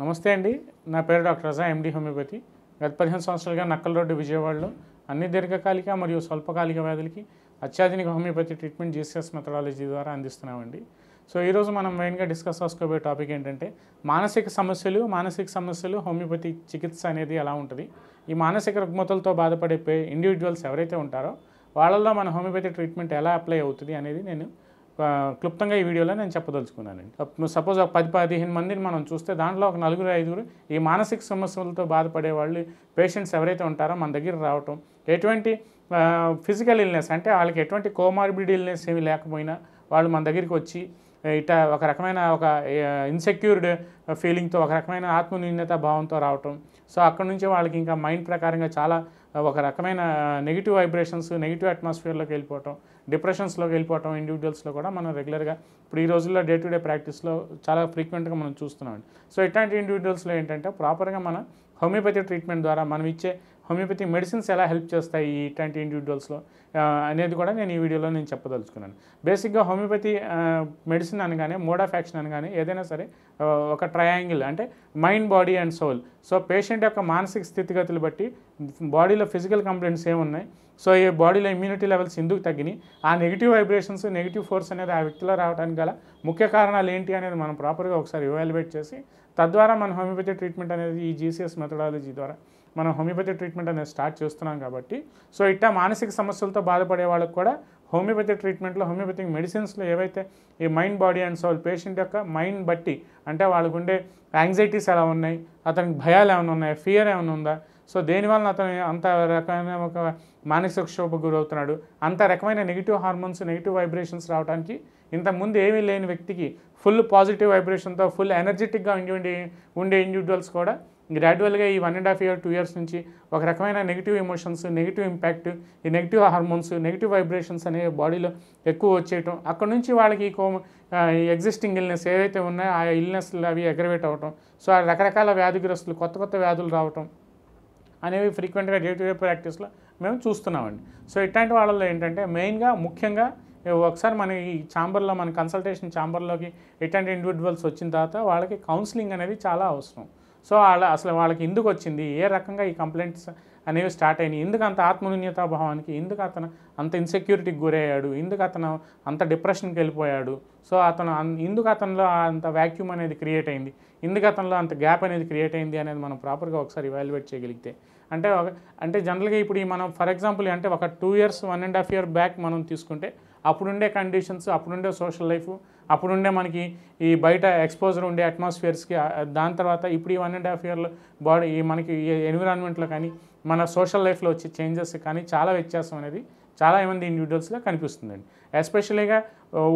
నమస్తే అండి నా పేరు డాక్టర్ రజా ఎండి హోమియోపతి గత పదిహేను సంవత్సరాలుగా నక్కల రోడ్డు విజయవాడలో అన్ని దీర్ఘకాలిక మరియు స్వల్పకాలిక వ్యాధులకి అత్యాధునిక హోమియోపతి ట్రీట్మెంట్ జీసీఎస్ మెథడాలజీ ద్వారా అందిస్తున్నామండి సో ఈరోజు మనం మెయిన్గా డిస్కస్ చేసుకోబోయే టాపిక్ ఏంటంటే మానసిక సమస్యలు మానసిక సమస్యలు హోమియోపతి చికిత్స అనేది ఎలా ఉంటుంది ఈ మానసిక రుగ్మతలతో బాధపడే ఇండివిజువల్స్ ఎవరైతే ఉంటారో వాళ్ళల్లో మన హోమియోపతి ట్రీట్మెంట్ ఎలా అప్లై అవుతుంది అనేది నేను క్లుప్తంగా ఈ వీడియోలో నేను చెప్పదలుచుకున్నానండి సపోజ్ ఒక పది పదిహేను మందిని మనం చూస్తే దాంట్లో ఒక నలుగురు ఐదుగురు ఈ మానసిక సమస్యలతో బాధపడే వాళ్ళు పేషెంట్స్ ఎవరైతే ఉంటారో మన దగ్గర రావటం ఎటువంటి ఫిజికల్ ఇల్నెస్ అంటే వాళ్ళకి ఎటువంటి కోమార్బిడ్ ఇల్నెస్ ఏమి లేకపోయినా వాళ్ళు మన దగ్గరికి వచ్చి ఇట ఒక రకమైన ఒక ఇన్సెక్యూర్డ్ ఫీలింగ్తో ఒక రకమైన ఆత్మన్యూన్యత భావంతో రావటం సో అక్కడ నుంచే వాళ్ళకి ఇంకా మైండ్ ప్రకారంగా చాలా ఒక రకమైన నెగిటివ్ వైబ్రేషన్స్ నెగిటివ్ అట్మాస్ఫియర్లోకి వెళ్ళిపోవటం డిప్రెషన్స్లోకి వెళ్ళిపోవటం ఇండివిజువల్స్లో కూడా మనం రెగ్యులర్గా ఇప్పుడు ఈ రోజుల్లో డే టు డే ప్రాక్టీస్లో చాలా ఫ్రీక్వెంట్గా మనం చూస్తున్నాం సో ఇట్లాంటి ఇండివిజువల్స్లో ఏంటంటే ప్రాపర్గా మన హోమియోపతి ట్రీట్మెంట్ ద్వారా మనం ఇచ్చే హోమియోపతి మెడిసిన్స్ ఎలా హెల్ప్ చేస్తాయి ఇట్లాంటి ఇండివిజువల్స్లో అనేది కూడా నేను ఈ వీడియోలో నేను చెప్పదలుచుకున్నాను బేసిక్గా హోమియోపతి మెడిసిన్ అనగానే మోడ్ ఆఫ్ యాక్షన్ అనగానే ఏదైనా సరే ఒక ట్రయాంగిల్ అంటే mind body and soul so patient యొక్క మానసిక స్థితిగతులు బట్టి బాడీలో ఫిజికల్ కంప్లైంట్స్ ఏమున్నాయి సో ఈ బాడీలో ఇమ్యూనిటీ లెవెల్స్ ఎందుకు తగ్గినాయి ఆ నెగిటివ్ వైబ్రేషన్స్ నెగిటివ్ ఫోర్స్ అనేది ఆ వ్యక్తిలో రావడానికి గల ముఖ్య కారణాలు ఏంటి అనేది మనం ప్రాపర్గా ఒకసారి ఇవాల్యుయేట్ చేసి తద్వారా మన హోమియోపతి ట్రీట్మెంట్ అనేది ఈ జీసీఎస్ మెథడాలజీ ద్వారా మనం హోమియోపతి ట్రీట్మెంట్ అనేది స్టార్ట్ చేస్తున్నాం కాబట్టి సో ఇట్టా మానసిక సమస్యలతో బాధపడే వాళ్ళకు కూడా హోమియోపతి ట్రీట్మెంట్లో హోమియోపతిక్ మెడిసిన్స్లో ఏవైతే ఈ mind body and soul patient యొక్క మైండ్ బట్టి అంటే వాళ్ళకు ఉండే యాంగ్జైటీస్ ఎలా ఉన్నాయి అతనికి భయాలు ఏమైనా ఉన్నాయా ఫియర్ ఏమైనా ఉందా సో దేనివల్ల అతను అంత రకమైన ఒక మానసిక క్షోభకు గురవుతున్నాడు అంత రకమైన నెగిటివ్ హార్మోన్స్ నెగిటివ్ వైబ్రేషన్స్ రావడానికి ఇంతకుముందు ఏమీ లేని వ్యక్తికి ఫుల్ పాజిటివ్ వైబ్రేషన్తో ఫుల్ ఎనర్జెటిక్గా ఉండి ఉండే ఇండివిజువల్స్ కూడా గ్రాడ్యువల్గా ఈ one and half year two years నుంచి ఒక రకమైన నెగిటివ్ ఎమోషన్స్ నెగిటివ్ ఇంపాక్ట్ ఈ నెగిటివ్ హార్మోన్స్ నెగిటివ్ వైబ్రేషన్స్ అనేవి బాడీలో ఎక్కువ వచ్చేయటం అక్కడ నుంచి వాళ్ళకి కోమ ఎగ్జిస్టింగ్ ఇల్నెస్ ఏవైతే ఉన్నాయో ఆ ఇల్నెస్లు అవి అగ్రవేట్ అవ్వటం సో ఆ రకరకాల వ్యాధిగ్రస్తులు కొత్త కొత్త వ్యాధులు రావటం అనేవి ఫ్రీక్వెంట్గా డే టు డే ప్రాక్టీస్లో మేము చూస్తున్నామండి సో ఇట్లాంటి వాళ్ళల్లో ఏంటంటే మెయిన్గా ముఖ్యంగా ఒకసారి మన ఈ ఛాంబర్లో మన కన్సల్టేషన్ ఛాంబర్లోకి ఇట్లాంటి ఇండివిజువల్స్ వచ్చిన తర్వాత వాళ్ళకి కౌన్సిలింగ్ అనేది చాలా అవసరం సో వాళ్ళ అసలు వాళ్ళకి ఎందుకు వచ్చింది ఏ రకంగా ఈ కంప్లైంట్స్ అనేవి స్టార్ట్ అయినాయి ఎందుకు అంత భావానికి ఎందుకు అతను అంత ఇన్సెక్యూరిటీకి గురయ్యాడు ఎందుకు అతను అంత డిప్రెషన్కి వెళ్ళిపోయాడు సో అతను ఎందుకు అతనిలో అంత వ్యాక్యూమ్ అనేది క్రియేట్ అయింది ఎందుకు అతనిలో అంత గ్యాప్ అనేది క్రియేట్ అయింది అనేది మనం ప్రాపర్గా ఒకసారి ఇవాల్యుయేట్ చేయగలిగితే అంటే అంటే జనరల్గా ఇప్పుడు మనం ఫర్ ఎగ్జాంపుల్ అంటే ఒక two years one and half year back మనం తీసుకుంటే అప్పుడుండే కండిషన్స్ అప్పుడుండే సోషల్ లైఫ్ అప్పుడుండే మనకి ఈ బయట ఎక్స్పోజర్ ఉండే అట్మాస్ఫియర్స్కి దాని తర్వాత ఇప్పుడు ఈ వన్ అండ్ హాఫ్ ఇయర్లో బాడీ మనకి ఎన్విరాన్మెంట్లో కానీ మన సోషల్ లైఫ్లో వచ్చే చేంజెస్ కానీ చాలా వ్యత్యాసం అనేది చాలా మంది ఇండివిజువల్స్లో కనిపిస్తుందండి ఎస్పెషలీగా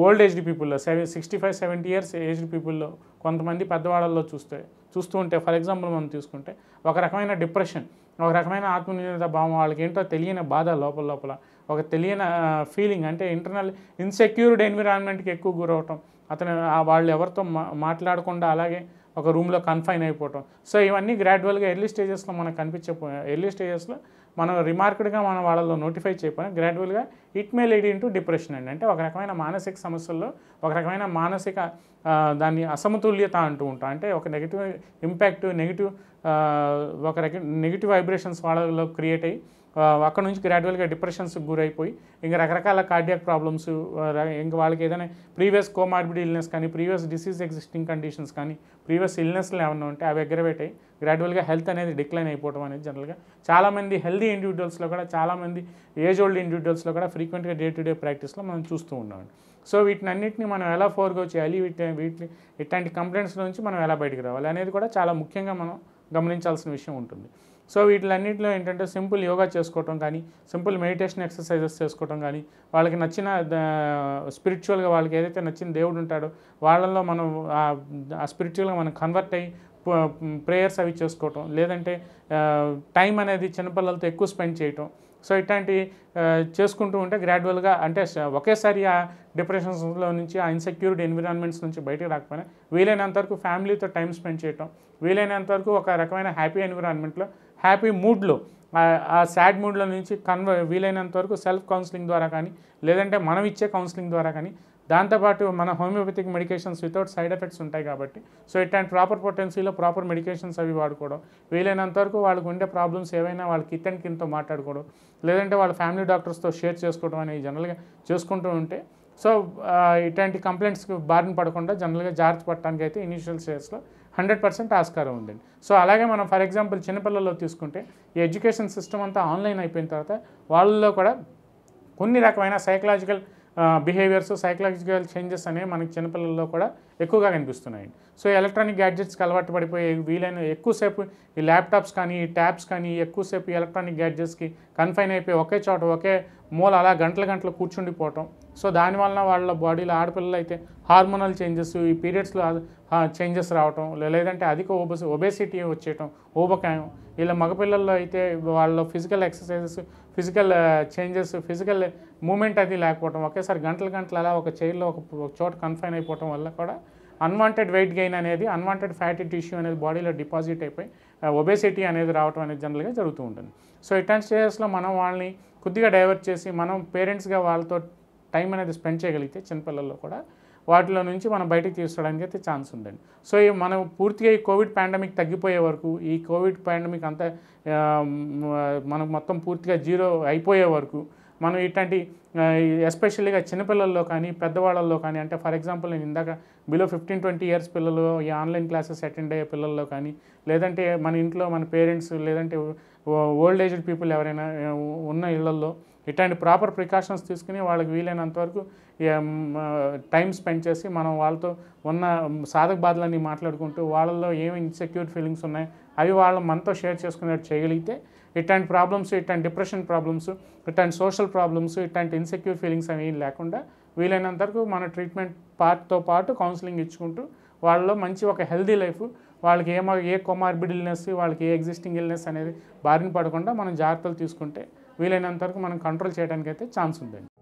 ఓల్డ్ ఏజ్డ్ పీపుల్లో seven sixty five seventy years aged పీపుల్లో కొంతమంది పెద్దవాళ్ళల్లో చూస్తే చూస్తూ ఉంటే ఫర్ ఎగ్జాంపుల్ మనం తీసుకుంటే ఒక రకమైన డిప్రెషన్ ఒక రకమైన ఆత్మనిర్భరత భావం వాళ్ళకి ఏంటో తెలియని బాధ లోపల లోపల ఒక తెలియని ఫీలింగ్ అంటే ఇంటర్నల్ ఇన్సెక్యూర్డ్ ఎన్విరాన్మెంట్కి ఎక్కువ గురవటం అతను వాళ్ళు ఎవరితో మాట్లాడకుండా అలాగే ఒక రూమ్లో కన్ఫైన్ అయిపోవటం సో ఇవన్నీ గ్రాడ్యువల్గా ఎర్లీ స్టేజెస్లో మనకు కనిపించే ఎర్లీ స్టేజెస్లో మనం రిమార్క్డ్గా మనం వాళ్ళలో నోటిఫై చేయకపోయినా గ్రాడ్యువల్గా it may lead into depression అండి అంటే ఒక రకమైన మానసిక సమస్యల్లో ఒక రకమైన మానసిక దాన్ని అసమతుల్యత అంటూ ఉంటాం అంటే ఒక నెగిటివ్ ఇంపాక్ట్ నెగిటివ్ ఒక రక నెగిటివ్ వైబ్రేషన్స్ వాళ్ళలో క్రియేట్ అయ్యి అక్కడ నుంచి గ్రాడ్యువల్గా డిప్రెషన్స్కి గురైపోయి ఇంకా రకరకాల కార్డియాక్ ప్రాబ్లమ్స్ ఇంకా వాళ్ళకి ఏదైనా ప్రీవియస్ కోమార్బిడ్ ఇల్నెస్ కానీ ప్రీవియస్ డిసీజ్ ఎగ్జిస్టింగ్ కండిషన్స్ కానీ ప్రీవియస్ ఇల్నెస్లు ఏమన్నా ఉంటే అవి అగ్రవేట్ అయ్యి గ్రాడ్యువల్గా హెల్త్ అనేది డిక్లైన్ అయిపోవడం అనేది జనరల్గా చాలామంది హెల్దీ ఇండివిజువల్స్లో కూడా చాలామంది ఏజ్ ఓల్డ్ ఇండివిజువల్స్లో కూడా ఫ్రీక్వెంట్గా డే టు డే ప్రాక్టీస్లో మనం చూస్తూ ఉన్నాం సో వీటిని అన్నింటినీ మనం ఎలా ఫోర్గో చేయాలి వీటి వీటి ఇట్లాంటి కంప్లైంట్స్ నుంచి మనం ఎలా బయటకు రావాలి అనేది కూడా చాలా ముఖ్యంగా మనం గమనించాల్సిన విషయం ఉంటుంది సో వీటిలన్నింటిలో ఏంటంటే సింపుల్ యోగా చేసుకోవటం కానీ సింపుల్ మెడిటేషన్ ఎక్సర్సైజెస్ చేసుకోవటం కానీ వాళ్ళకి నచ్చిన స్పిరిచువల్గా వాళ్ళకి ఏదైతే నచ్చిన దేవుడు ఉంటాడో వాళ్ళల్లో మనం ఆ స్పిరిచువల్గా మనం కన్వర్ట్ అయ్యి ప్రేయర్స్ అవి చేసుకోవటం లేదంటే టైం అనేది చిన్నపిల్లలతో ఎక్కువ స్పెండ్ చేయటం సో ఇట్లాంటి చేసుకుంటూ ఉంటే గ్రాడ్యువల్గా అంటే ఒకేసారి ఆ డిప్రెషన్స్లో నుంచి ఆ ఇన్సెక్యూర్డ్ ఎన్విరాన్మెంట్స్ నుంచి బయటకు రాకపోయినా వీలైనంతవరకు ఫ్యామిలీతో టైం స్పెండ్ చేయటం వీలైనంతవరకు ఒక రకమైన హ్యాపీ ఎన్విరాన్మెంట్లో హ్యాపీ మూడ్లో ఆ సాడ్ మూడ్లో నుంచి కన్వ వీలైనంత వరకు సెల్ఫ్ కౌన్సిలింగ్ ద్వారా కానీ లేదంటే మనం ఇచ్చే కౌన్సిలింగ్ ద్వారా కానీ దాంతోపాటు మన homeopathic medications without side effects ఉంటాయి కాబట్టి సో ఇట్లాంటి ప్రాపర్ పొటెన్సీలో ప్రాపర్ మెడికేషన్స్ అవి వాడుకోవడం వీలైనంత వరకు వాళ్ళకు ఉండే ప్రాబ్లమ్స్ ఏవైనా వాళ్ళకి కిత్ అండ్ మాట్లాడుకోవడం లేదంటే వాళ్ళ ఫ్యామిలీ డాక్టర్స్తో షేర్ చేసుకోవడం అనేది జనరల్గా చేసుకుంటూ ఉంటే సో ఇట్లాంటి కంప్లైంట్స్కి బారిన పడకుండా జనరల్గా జాగ్రత్త పడటానికి అయితే ఇనీషియల్ స్టేజ్లో హండ్రెడ్ పర్సెంట్ ఆస్కారం ఉందండి సో అలాగే మనం ఫర్ ఎగ్జాంపుల్ చిన్నపిల్లల్లో తీసుకుంటే ఈ ఎడ్యుకేషన్ సిస్టమ్ అంతా ఆన్లైన్ అయిపోయిన తర్వాత వాళ్ళల్లో కూడా కొన్ని రకమైన సైకలాజికల్ బిహేవియర్స్ సైకలాజికల్ చేంజెస్ అనేవి మనకి చిన్నపిల్లల్లో కూడా ఎక్కువగా కనిపిస్తున్నాయండి సో ఎలక్ట్రానిక్ గ్యాడ్జెట్స్కి అలవాటు పడిపోయే వీలైన ఎక్కువసేపు ఈ ల్యాప్టాప్స్ కానీ ఈ ట్యాబ్స్ కానీ ఎక్కువసేపు ఎలక్ట్రానిక్ గ్యాడ్జెట్స్కి కన్ఫైన్ అయిపోయి ఒకే చోట ఒకే మూల అలా గంటల గంటలు కూర్చుండిపోవటం సో దానివలన వాళ్ళ బాడీలో ఆడపిల్లలు అయితే హార్మోనల్ చేంజెస్ ఈ పీరియడ్స్లో చేంజెస్ రావటం లేదంటే అధిక ఓబస్ ఒబేసిటీ వచ్చేయటం ఊబకాయం ఇలా మగపిల్లల్లో అయితే వాళ్ళ physical exercises physical changes physical moment అది లేకపోవటం ఒకేసారి గంటల గంటలు అలా ఒక చైర్లో ఒక చోట కన్ఫైన్ అయిపోవటం వల్ల కూడా అన్వాంటెడ్ వెయిట్ గెయిన్ అనేది అన్వాంటెడ్ ఫ్యాటీ టిష్యూ అనేది బాడీలో డిపాజిట్ అయిపోయి ఒబేసిటీ అనేది రావటం అనేది జనరల్గా జరుగుతూ ఉంటుంది సో ఇట్లాంటి స్టేజెస్లో మనం వాళ్ళని కొద్దిగా డైవర్ట్ చేసి మనం పేరెంట్స్గా వాళ్ళతో టైం అనేది స్పెండ్ చేయగలిగితే చిన్నపిల్లల్లో కూడా వాటిలో నుంచి మనం బయటకు తీసుకోవడానికి అయితే ఛాన్స్ ఉందండి సో మనం పూర్తిగా ఈ కోవిడ్ పాండమిక్ తగ్గిపోయే వరకు ఈ కోవిడ్ పాండమిక్ అంతా మనం మొత్తం పూర్తిగా జీరో అయిపోయే వరకు మనం ఇట్లాంటి ఎస్పెషల్లీగా చిన్నపిల్లల్లో కానీ పెద్దవాళ్ళల్లో కానీ అంటే ఫర్ ఎగ్జాంపుల్ నేను ఇందాక బిలో ఫిఫ్టీన్ ట్వంటీ ఇయర్స్ పిల్లలు ఈ ఆన్లైన్ క్లాసెస్ అటెండ్ అయ్యే పిల్లల్లో కానీ లేదంటే మన ఇంట్లో మన పేరెంట్స్ లేదంటే ఓల్డ్ ఏజ్డ్ పీపుల్ ఎవరైనా ఉన్న ఇళ్లల్లో ఇట్లాంటి ప్రాపర్ ప్రికాషన్స్ తీసుకుని వాళ్ళకి వీలైనంత వరకు టైం స్పెండ్ చేసి మనం వాళ్ళతో ఉన్న సాధక బాధలన్నీ మాట్లాడుకుంటూ వాళ్ళల్లో ఏమి ఇన్సెక్యూర్ ఫీలింగ్స్ ఉన్నాయి అవి వాళ్ళ మనతో షేర్ చేసుకునేట్టు చేయగలిగితే ఇట్లాంటి ప్రాబ్లమ్స్ ఇట్లాంటి డిప్రెషన్ ప్రాబ్లమ్స్ ఇట్లాంటి సోషల్ ప్రాబ్లమ్స్ ఇట్లాంటి ఇన్సెక్యూర్ ఫీలింగ్స్ అవి లేకుండా వీలైనంత వరకు మన ట్రీట్మెంట్ పార్ట్తో పాటు కౌన్సిలింగ్ ఇచ్చుకుంటూ వాళ్ళలో మంచి ఒక హెల్దీ లైఫ్ వాళ్ళకి ఏమో ఏ కొమార్బిడ్ ఇల్నెస్ వాళ్ళకి ఏ ఎగ్జిస్టింగ్ ఇల్నెస్ అనేది బారిన పడకుండా మనం జాగ్రత్తలు తీసుకుంటే వీలైనంత వరకు మనం కంట్రోల్ చేయడానికి అయితే ఛాన్స్ ఉందండి